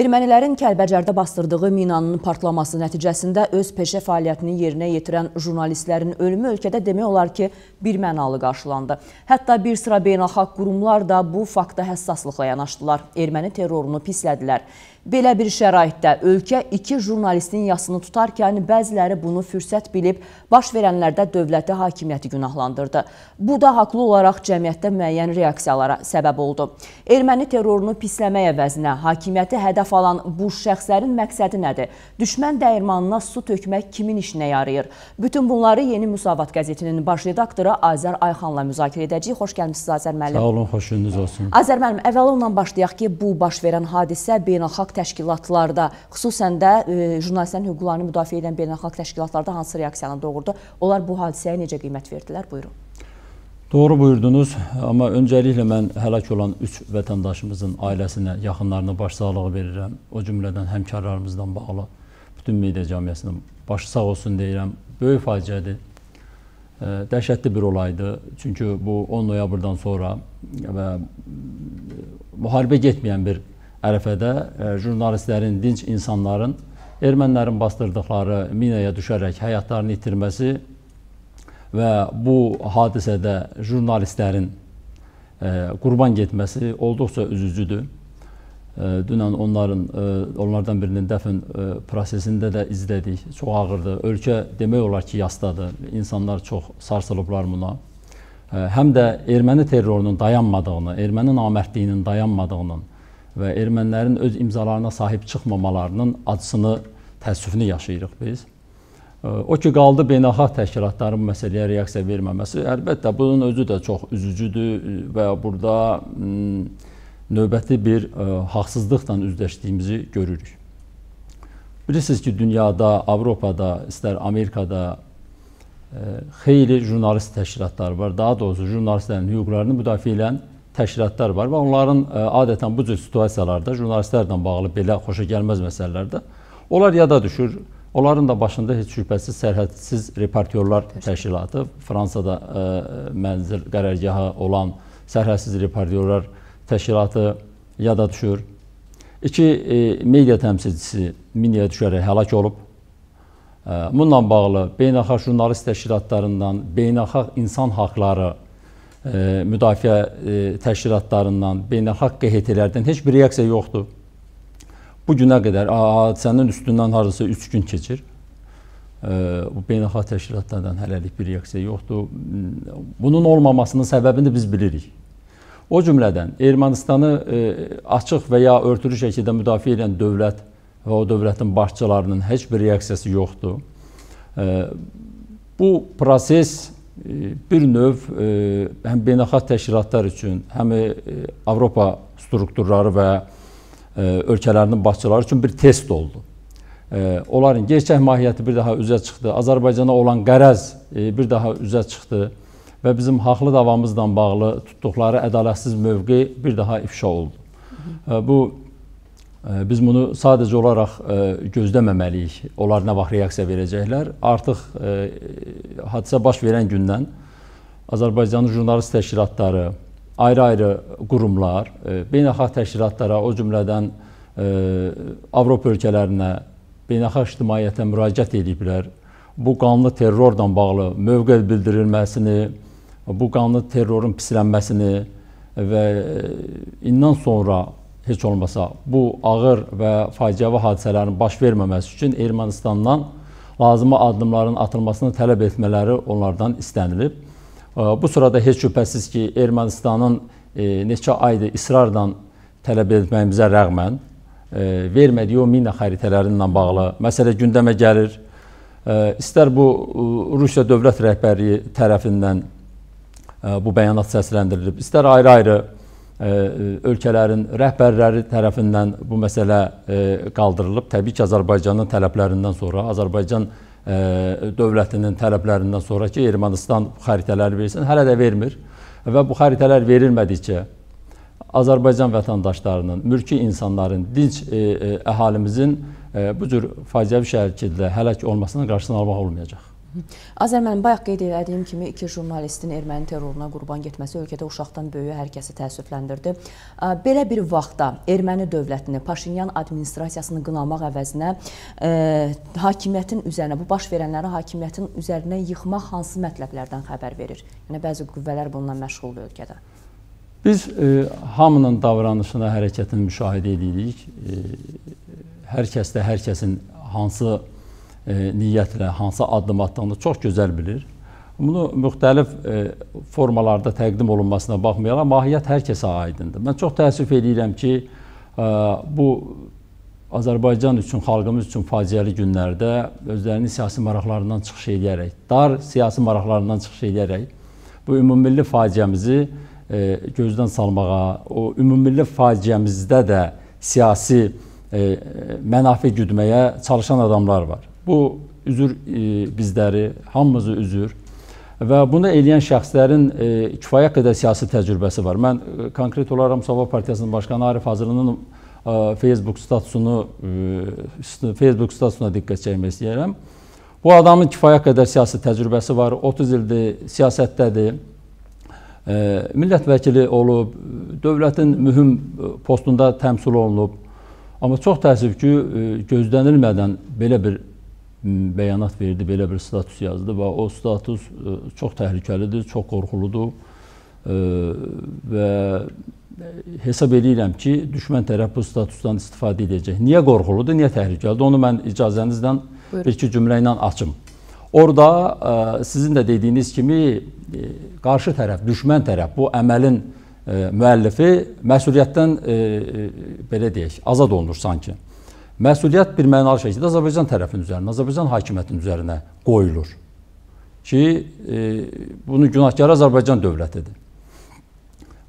Ermənilərin Kəlbəcərdə bastırdığı minanın partlaması nəticəsində öz peşə fəaliyyətini yerinə yetirən jurnalistlərin ölümü ölkədə demək olar ki, bir mənalı qarşılandı. Hətta bir sıra beynəlxalq qurumlar da bu fakta həssaslıqla yanaşdılar. Erməni terrorunu pislədilər. Belə bir şəraitdə ölkə iki jurnalistin yasını tutarkən bəziləri bunu fürsət bilib, baş verənlərdə dövləti hakimiyyəti günahlandırdı. Bu da haqlı olaraq cəmiyyətdə müəyyən reaksiyalara səbəb oldu. Erməni terrorunu pisləmək əvəzinə hakimiyyəti hədəf alan bu şəxslərin məqsədi nədir? Düşmən dəyirmanına su tökmək kimin işinə yarayır? Bütün bunları Yeni Müsavat qəzetinin baş redaktoru Azər Ayxanla müzakirə edəcəyik. Xoş gəlmişsiniz Azər müəllim. Sağ olun, xoş gününüz olsun. Azər müəllim, əvvəla ondan başlayaq ki, bu baş verən hadisə beynəlxalq təşkilatlarda, xüsusən də e, jurnalistlərin hüquqlarını müdafiə edən beynəlxalq təşkilatlarda hansı reaksiyanı doğurdu? Onlar bu hadisəyə necə qiymət verdilər? Buyurun. Doğru buyurdunuz, amma öncəliklə mən həlak olan 3 vətəndaşımızın ailəsinə, yaxınlarına başsağlığı verirəm. O cümlədən həmkarlarımızdan bağlı bütün media cəmiyyəsinin başı sağ olsun deyirəm. Böyük faciədir. E, dəhşətli bir olaydı. Çünki bu 10 noyabrdan sonra və e, müharibə getməyən bir ərəfədə e, jurnalistlərin, dinc insanların ermənilərin basdırdıqları minaya düşərək həyatlarını itirməsi və bu hadisədə jurnalistlərin e, qurban getməsi olduqca üzücüdür. E, dünən onların onlardan birinin dəfn prosesində də izlədik. Çox ağırdır. Ölkə demək olar ki, yastadır. İnsanlar çox sarsılıblar buna. Həm də erməni terrorunun dayanmadığını, erməni namərdliyinin dayanmadığının və ermənilərin öz imzalarına sahib çıxmamalarının acısını, təəssüfünü yaşayırıq biz. O ki qaldı beynəlxalq təşkilatların məsələyə reaksiya verməməsi, əlbəttə bunun özü də çox üzücüdür və burada növbəti bir haqsızlıqla üzləşdiyimizi görürük. Bilirsiniz ki, dünyada, Avropada, istər Amerikada xeyli jurnalist təşkilatları var. Daha doğrusu jurnalistlərin hüquqlarını müdafiə edən təşkilatlar var və onların ə, e, adətən bu cür situasiyalarda jurnalistlərlə bağlı belə xoşa gəlməz məsələlərdə onlar yada düşür. Onların da başında heç şübhəsiz sərhədsiz reportyorlar təşkilatı, Fransada ə, e, mənzil qərargahı olan sərhədsiz reportyorlar təşkilatı yada düşür. İki e, media təmsilçisi miniyə düşərək həlak olub. E, bununla bağlı beynəlxalq jurnalist təşkilatlarından beynəlxalq insan haqları E, müdafiə e, təşkilatlarından, beynəlxalq QHT-lərdən heç bir reaksiya yoxdur. Bu günə qədər hadisənin üstündən harasa 3 gün keçir. E, bu beynəlxalq təşkilatlardan hələlik bir reaksiya yoxdur. Bunun olmamasının səbəbini biz bilirik. O cümlədən Ermənistanı açıq və ya örtülü şəkildə müdafiə edən dövlət və o dövlətin başçılarının heç bir reaksiyası yoxdur. Bu proses bir növ e, həm beynəlxalq təşkilatlar üçün, həm e, Avropa strukturları və e, ölkələrinin başçıları üçün bir test oldu. Onların gerçək mahiyyəti bir daha üzə çıxdı. Azərbaycana olan qərəz bir daha üzə çıxdı və bizim haqlı davamızla bağlı tutduqları ədalətsiz mövqe bir daha ifşa oldu. Bu Biz bunu sadəcə olaraq e, gözləməməliyik. Onlar nə vaxt reaksiya verəcəklər? Artıq e, hadisə baş verən gündən Azərbaycanın jurnalist təşkilatları, ayrı-ayrı qurumlar, e, beynəlxalq təşkilatlara, o cümlədən Avropa ölkələrinə, beynəlxalq ictimaiyyətə müraciət ediblər. Bu qanlı terrorla bağlı mövqe bildirilməsini, bu qanlı terrorun pislənməsini və indən sonra heç olmasa bu ağır və faciəvi hadisələrin baş verməməsi üçün Ermənistandan lazımi addımların atılmasını tələb etmələri onlardan istənilib. Bu sırada heç şübhəsiz ki, Ermənistanın e, neçə aydır israrla tələb etməyimizə rəğmən e, vermədiyi o mina xəritələri ilə bağlı məsələ gündəmə gəlir. İstər bu Rusiya dövlət rəhbərliyi tərəfindən bu bəyanat səsləndirilib, istər ayrı-ayrı -ayr E, ölkələrin rəhbərləri tərəfindən bu məsələ e, qaldırılıb. Təbii ki, Azərbaycanın tələblərindən sonra, Azərbaycan e, dövlətinin tələblərindən sonra ki, Ermənistan bu xəritələri versin, hələ də vermir. Və bu xəritələr verilmədikcə Azərbaycan vətəndaşlarının, mülki insanların, dinç əhalimizin bu cür faciəvi şəkildə hələk olmasının qarşısını almaq olmayacaq. Azər mən bayaq qeyd elədiyim kimi iki jurnalistin erməni terroruna qurban getməsi ölkədə uşaqdan böyüyə hər kəsi təəssüfləndirdi. Belə bir vaxtda erməni dövlətini, Paşinyan administrasiyasını qınamaq əvəzinə e, hakimiyyətin üzərinə, bu baş verənləri hakimiyyətin üzərinə yıxmaq hansı mətləblərdən xəbər verir? Yəni bəzi qüvvələr bununla məşğuldur ölkədə. Biz e, hamının davranışına, hərəkətini müşahidə edirik. E, hər kəsdə hər kəsin hansı E, niyyətlə hansı addım atdığını çox gözəl bilir. Bunu müxtəlif e, formalarda təqdim olunmasına baxmayaraq mahiyyət hər kəsə aidindir. Mən çox təəssüf edirəm ki, e, bu Azərbaycan üçün, xalqımız üçün faciəli günlərdə özlərinin siyasi maraqlarından çıxış edərək, dar siyasi maraqlarından çıxış edərək bu ümummilli faciəmizi gözdən salmağa, o ümummilli faciəmizdə də siyasi mənafi güdməyə çalışan adamlar var. Bu üzür e, bizləri, hamımızı üzür və bunu eləyən şəxslərin e, kifayət qədər siyasi təcrübəsi var. Mən e, konkret olaraq Sabah Partiyasının başqanı Arif Hazırlının e, Facebook statusunu e, Facebook statusuna diqqət çəkmək istəyirəm. Bu adamın kifayət qədər siyasi təcrübəsi var. 30 ildir siyasətdədir. E, millət vəkili olub, dövlətin mühüm e, postunda təmsil olunub. Amma çox təəssüf ki, e, gözlənilmədən belə bir bəyanat verdi, belə bir status yazdı və o status e, çox təhlükəlidir, çox qorxuludur e, və hesab edirəm ki, düşmən tərəf bu statusdan istifadə edəcək. Niyə qorxuludur, niyə təhlükəlidir? Onu mən icazənizlə bir-iki cümlə ilə açım. Orada e, sizin də dediyiniz kimi qarşı tərəf, düşmən tərəf bu əməlin müəllifi məsuliyyətdən belə deyək, azad olunur sanki. Məsuliyyət bir mənalı şəkildə Azərbaycan tərəfinin üzərinə, Azərbaycan hakimiyyətinin üzərinə qoyulur ki, e, bunu günahkarı Azərbaycan dövlətidir.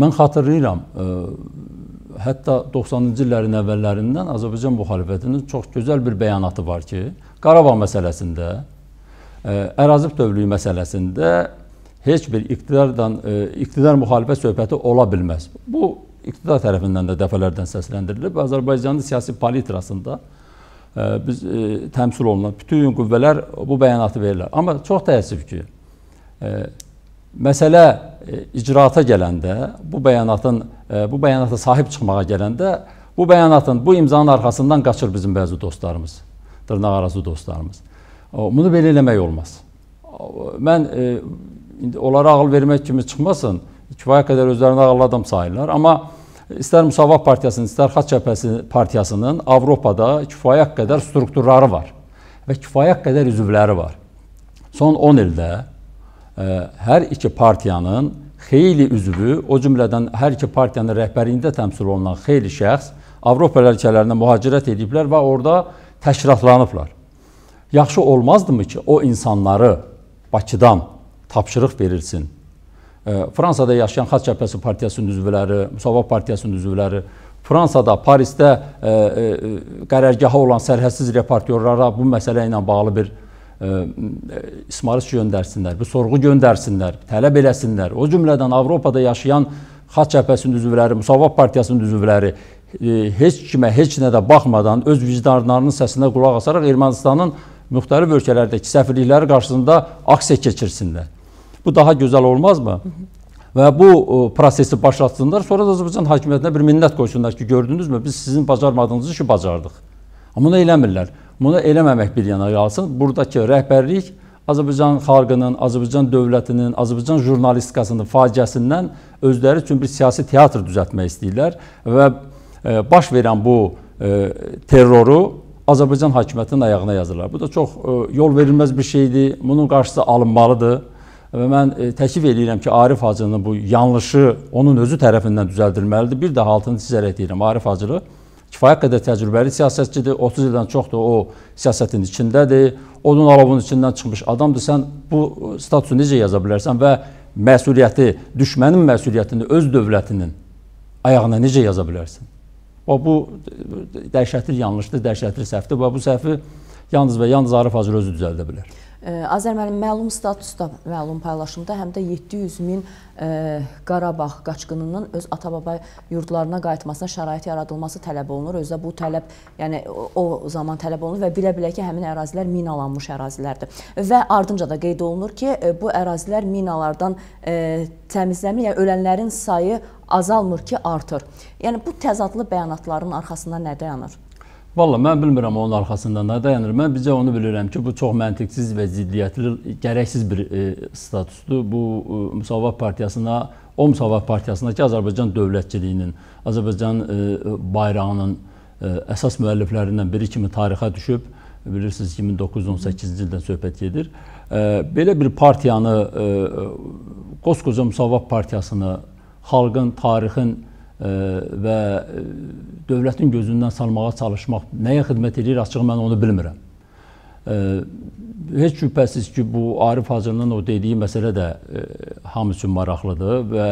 Mən xatırlayıram, e, hətta 90-cı illərin əvvəllərindən Azərbaycan müxalifətinin çox gözəl bir bəyanatı var ki, Qarabağ məsələsində, e, ərazib dövlüyü məsələsində heç bir iqtidardan e, iqtidar müxalifət söhbəti ola bilməz. Bu iqtidar tərəfindən də dəfələrdən səsləndirilib. Azərbaycanın siyasi palitrasında e, biz e, təmsil olunan bütün qüvvələr bu bəyanatı verirlər. Amma çox təəssüf ki, e, məsələ icraata gələndə, bu bəyanatın bu bəyanata sahib çıxmağa gələndə bu bəyanatın, bu imzanın arxasından qaçır bizim bəzi dostlarımız, dırnaq arası dostlarımız. Bunu belə eləmək olmaz. Mən indi onlara ağıl vermək kimi çıxmasın kifayət qədər özlərini ağıllı adam sayırlar. Amma istər Müsavah Partiyasının, istər Xalq Cəbhəsi Partiyasının Avropada kifayət qədər strukturları var və kifayət qədər üzvləri var. Son 10 ildə ə, e, hər iki partiyanın xeyli üzvü, o cümlədən hər iki partiyanın rəhbərliyində təmsil olunan xeyli şəxs Avropa ölkələrinə mühacirət ediblər və orada təşkilatlanıblar. Yaxşı olmazdımı ki, o insanları Bakıdan tapşırıq verilsin Fransada yaşayan Xalq Cəbhəsi Partiyasının üzvləri, Müsavat Partiyasının üzvləri, Fransada, Parisdə e, e, qərargahı olan sərhədsiz reportyorlara bu məsələ ilə bağlı bir e, ismarış göndərsinlər, bir sorğu göndərsinlər, tələb eləsinlər. O cümlədən Avropada yaşayan Xalq Cəbhəsinin üzvləri, Müsavat Partiyasının üzvləri heç kimə, heç nədə baxmadan öz vicdanlarının səsinə qulaq asaraq Ermənistanın müxtəlif ölkələrdəki səfirlikləri qarşısında aksiya keçirsinlər. Bu daha gözəl olmazmı? Və bu ə, e, prosesi başlatsınlar, sonra da Azərbaycan hakimiyyətinə bir minnət qoysunlar ki, gördünüzmü, biz sizin bacarmadığınız işi bacardıq. Amma bunu eləmirlər. Bunu eləməmək bir yana qalsın. Buradakı rəhbərlik Azərbaycan xalqının, Azərbaycan dövlətinin, Azərbaycan jurnalistikasının faciəsindən özləri üçün bir siyasi teatr düzəltmək istəyirlər və e, baş verən bu e, terroru Azərbaycan hakimiyyətinin ayağına yazırlar. Bu da çox yol verilməz bir şeydir. Bunun qarşısı alınmalıdır. Və mən e, təklif edirəm ki, Arif Hacının bu yanlışı onun özü tərəfindən düzəldilməlidir. Bir daha altını çizərək deyirəm, Arif Hacılı kifayət qədər təcrübəli siyasətçidir. 30 ildən çoxdur o siyasətin içindədir. Odun alovun içindən çıxmış adamdır. Sən bu statusu necə yaza bilərsən və məsuliyyəti, düşmənin məsuliyyətini öz dövlətinin ayağına necə yaza bilərsən? O bu dəhşətli yanlışdır, dəhşətli səhvdir və bu səhvi yalnız və yalnız Arif Hacılı özü düzəldə bilər. Azər müəllim məlum statusda, məlum paylaşımda həm də 700 min ə, e, Qarabağ qaçqınının öz ata-baba yurdlarına qayıtmasına şərait yaradılması tələb olunur. Özdə bu tələb, yəni o zaman tələb olunur və bilə-bilə ki, həmin ərazilər minalanmış ərazilərdir. Və ardınca da qeyd olunur ki, e, bu ərazilər minalardan ə, e, təmizlənmir, yəni ölənlərin sayı azalmır ki, artır. Yəni bu təzadlı bəyanatların arxasında nə dayanır? Valla mən bilmirəm onun arxasında nə dayanır. Mən bizə onu bilirəm ki, bu çox məntiqsiz və ziddiyyətli, gərəksiz bir e, statusdur. Bu e, Müsavat Partiyasına, o Müsavat Partiyasındakı Azərbaycan dövlətçiliyinin, Azərbaycan e, bayrağının e, əsas müəlliflərindən biri kimi tarixə düşüb. Bilirsiniz 1918-ci ildən söhbət gedir. E, belə bir partiyanı, e, e qoskoca Müsavat Partiyasını, xalqın, tarixin, və e, dövlətin gözündən salmağa çalışmaq nəyə xidmət edir, açığı mən onu bilmirəm. Heç şübhəsiz ki, bu Arif Hacının o dediyi məsələ də e, hamı üçün maraqlıdır və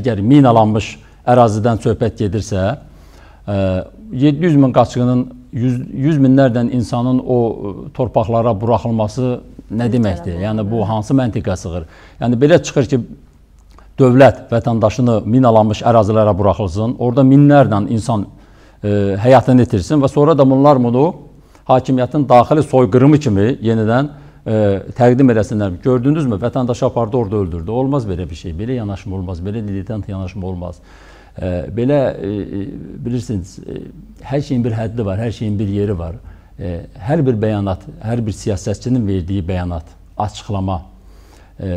əgər minalanmış ərazidən söhbət gedirsə, 700 e, min qaçqının 100, 100 minlərdən insanın o torpaqlara buraxılması nə deməkdir? Yəni bu hansı məntiqə sığır? Yəni belə çıxır ki, dövlət vətəndaşını minalanmış ərazilərə buraxılsın, orada minlərlə insan e, həyatını itirsin və sonra da bunlar bunu hakimiyyətin daxili soyqırımı kimi yenidən e, təqdim eləsinlər. Gördünüzmü? Vətəndaşı apardı, orada öldürdü. Olmaz belə bir şey. Belə yanaşma olmaz. Belə lilitant yanaşma olmaz. E, belə e, e, bilirsiniz, e, hər şeyin bir həddi var, hər şeyin bir yeri var. E, hər bir bəyanat, hər bir siyasətçinin verdiyi bəyanat, açıqlama, e,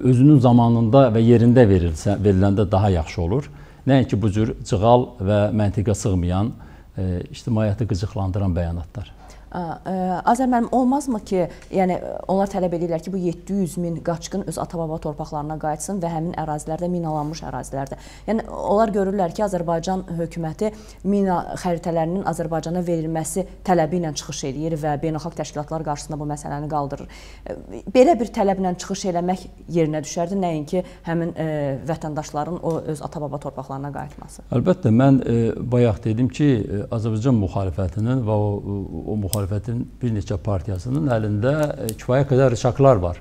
özünün zamanında və yerində verilsə, veriləndə daha yaxşı olur. Nəinki bu cür cığal və məntiqə sığmayan, e, ictimaiyyəti qıcıqlandıran bəyanatlar. Azər müəllim, olmazmı ki, yəni onlar tələb edirlər ki, bu 700 min qaçqın öz ata-baba torpaqlarına qayıtsın və həmin ərazilərdə minalanmış ərazilərdə. Yəni onlar görürlər ki, Azərbaycan hökuməti mina xəritələrinin Azərbaycana verilməsi tələbi ilə çıxış edir və beynəlxalq təşkilatlar qarşısında bu məsələni qaldırır. Belə bir tələblə çıxış eləmək yerinə düşərdi, nəinki həmin ə, vətəndaşların o öz ata-baba torpaqlarına qayıtması. Əlbəttə, mən ə, bayaq dedim ki, Azərbaycan müxalifətinin və o, o müxalifətinin müxalifətin bir neçə partiyasının əlində e, kifayət qədər rıçaqlar var.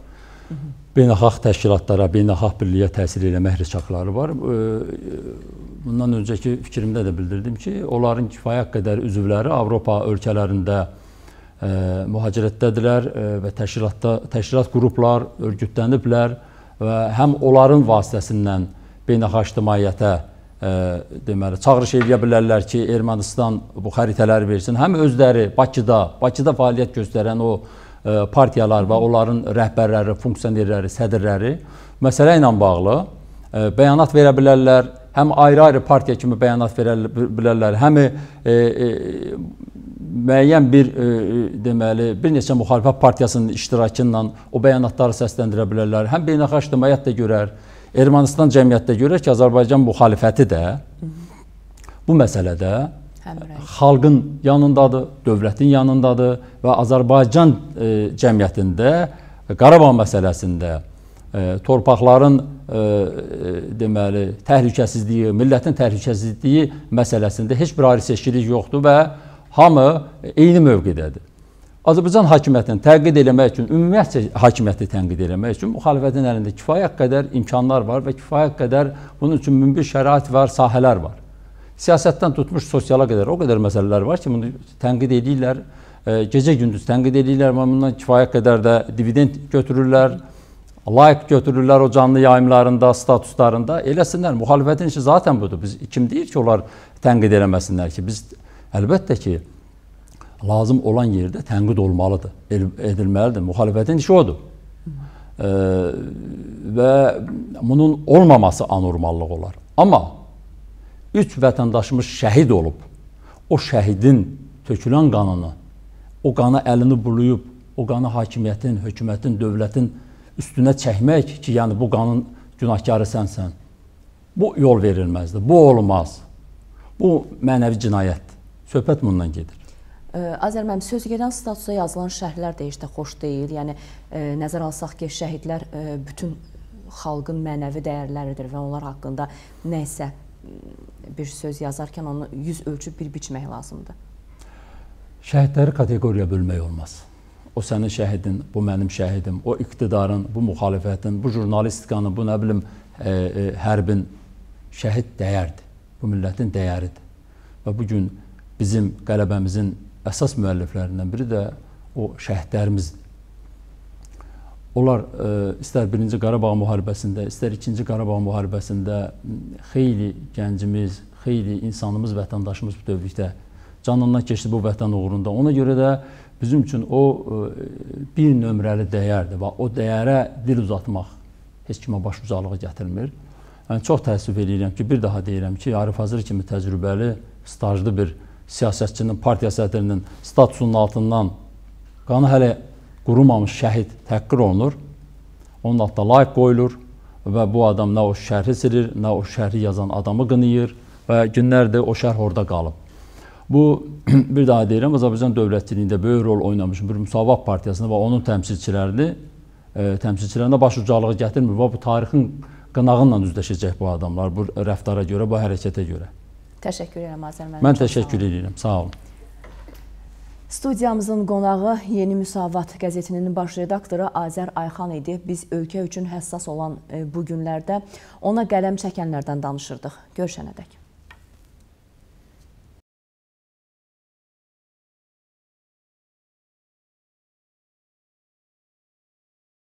Hı -hı. Beynəlxalq təşkilatlara, beynəlxalq birliyə təsir eləmək rıçaqları var. E, bundan öncəki fikrimdə də bildirdim ki, onların kifayət qədər üzvləri Avropa ölkələrində ə, e, mühacirətdədirlər və təşkilatda təşkilat qruplar örgütləniblər və həm onların vasitəsindən beynəlxalq ictimaiyyətə deməli çağırış eləyə bilərlər ki, Ermənistan bu xəritələri versin. Həm özləri Bakıda, Bakıda fəaliyyət göstərən o partiyalar və onların rəhbərləri, funksionerləri, sədirləri məsələ ilə bağlı bəyanat verə bilərlər. Həm ayrı-ayrı partiya kimi bəyanat verə bilərlər, həm e, e, müəyyən bir e, deməli bir neçə müxalifət partiyasının iştirakı ilə o bəyanatları səsləndirə bilərlər. Həm beynəlxalq ictimaiyyət də görər. E, Ermənistan cəmiyyətdə görür ki, Azərbaycan müxalifəti də bu məsələdə Həmrək. xalqın yanındadır, dövlətin yanındadır və Azərbaycan e, cəmiyyətində Qarabağ məsələsində e, torpaqların e, e, deməli təhlükəsizliyi, millətin təhlükəsizliyi məsələsində heç bir ayrı seçkilik yoxdur və hamı eyni mövqedədir. Azərbaycan hakimiyyətini tənqid eləmək üçün, ümumiyyətlə hakimiyyəti tənqid eləmək üçün müxalifətin əlində kifayət qədər imkanlar var və kifayət qədər bunun üçün mümkün şərait var, sahələr var. Siyasətdən tutmuş sosiala qədər o qədər məsələlər var ki, bunu tənqid edirlər, e, gecə-gündüz tənqid edirlər, amma bundan kifayət qədər də dividend götürürlər, layiq götürürlər o canlı yayımlarında, statuslarında. Eləsinlər, müxalifətin işi zaten budur. Biz kim deyir ki, onlar tənqid eləməsinlər ki, biz əlbəttə ki, lazım olan yerdə tənqid olmalıdır, edilməlidir. Müxalifətin işi odur. E, və bunun olmaması anormallıq olar. Amma üç vətəndaşımız şəhid olub. O şəhidin tökülən qanını, o qana əlini buluyub, o qanı hakimiyyətin, hökumətin, dövlətin üstünə çəkmək ki, yəni bu qanın günahkarı sənsən. Bu yol verilməzdir. Bu olmaz. Bu mənəvi cinayətdir. Söhbət bundan gedir. Azər müəllim, sözügedən statusa yazılan şərhlər də heç də xoş deyil. Yəni nəzərə alsaq ki, şəhidlər bütün xalqın mənəvi dəyərləridir və onlar haqqında nə isə bir söz yazarkən onu yüz ölçüb bir biçmək lazımdır. Şəhidləri kateqoriya bölmək olmaz. O sənin şəhidin, bu mənim şəhidim, o iqtidarın, bu müxalifətin, bu jurnalistikanın, bu nə bilim e, e, hərbin şəhid dəyərdir. Bu millətin dəyəridir. Və bu gün bizim qələbəmizin əsas müəlliflərindən biri də o şəhidlərimizdir. Onlar ə, e, istər 1-ci Qarabağ müharibəsində, istər 2-ci Qarabağ müharibəsində xeyli gəncimiz, xeyli insanımız, vətəndaşımız bütövlükdə canından keçdi bu vətən uğrunda. Ona görə də bizim üçün o ə, e, bir nömrəli dəyərdir və o dəyərə dil uzatmaq heç kimə baş ucalığı gətirmir. Yəni çox təəssüf eləyirəm ki, bir daha deyirəm ki, Arif Hazır kimi təcrübəli, stajlı bir siyasətçinin, partiya sədrinin statusunun altından qanı hələ qurumamış şəhid təhqir olunur. Onun altına layiq qoyulur və bu adam nə o şərhi silir, nə o şərhi yazan adamı qınayır və günlərdir o şərh orada qalıb. Bu, bir daha deyirəm, Azərbaycan dövlətçiliyində böyük rol oynamış bir müsavab partiyasını və onun təmsilçilərini, e, təmsilçilərinə baş ucalığı gətirmir və bu tarixin qınağınla üzləşəcək bu adamlar, bu rəftara görə, bu hərəkətə görə. Təşəkkür edirəm Azər müəllim. Mən təşəkkür edirəm. Sağ olun. Studiyamızın qonağı Yeni Müsavat qəzetinin baş redaktoru Azər Ayxan idi. Biz ölkə üçün həssas olan e, bu günlərdə ona qələm çəkənlərdən danışırdıq. Görüşənədək.